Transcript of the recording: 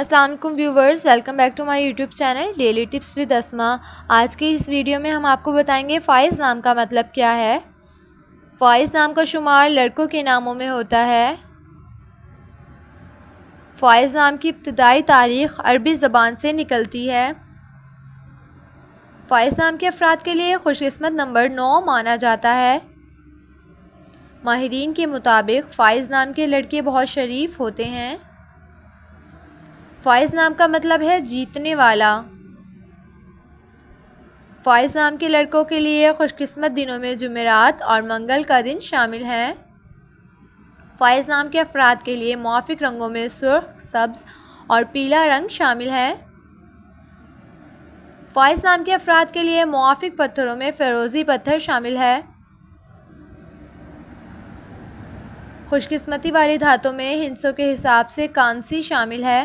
Aslam viewers welcome back to my YouTube channel daily tips with Asma आज के इस video में हम आपको बताएंगे फ़ाइज़ नाम का मतलब क्या है फ़ाइज़ नाम का शुमार लड़कों के नामों में होता है फ़ाइज़ नाम की इब्तदाई तारीख़ अरबी ज़बान से निकलती है फ़ाइज़ नाम के अफराद के लिए खुशकस्मत नंबर नौ माना जाता है माहरीन के मुताबिक फ़ाइज़ नाम के लड़के बहुत शरीफ होते हैं फाइज नाम का मतलब है जीतने वाला फाइज नाम के लड़कों के लिए खुशकिस्मत दिनों में जुमेरात और मंगल का दिन शामिल हैं फाइज नाम के अफराद के लिए माफिक रंगों में सुर्ख सब्ज़ और पीला रंग शामिल है फाइज नाम के अफराद के लिए मुआफिक पत्थरों में फ़िरोज़ी पत्थर शामिल है खुशकिस्मती वाली धातों में हिंसों के हिसाब से कांसी शामिल है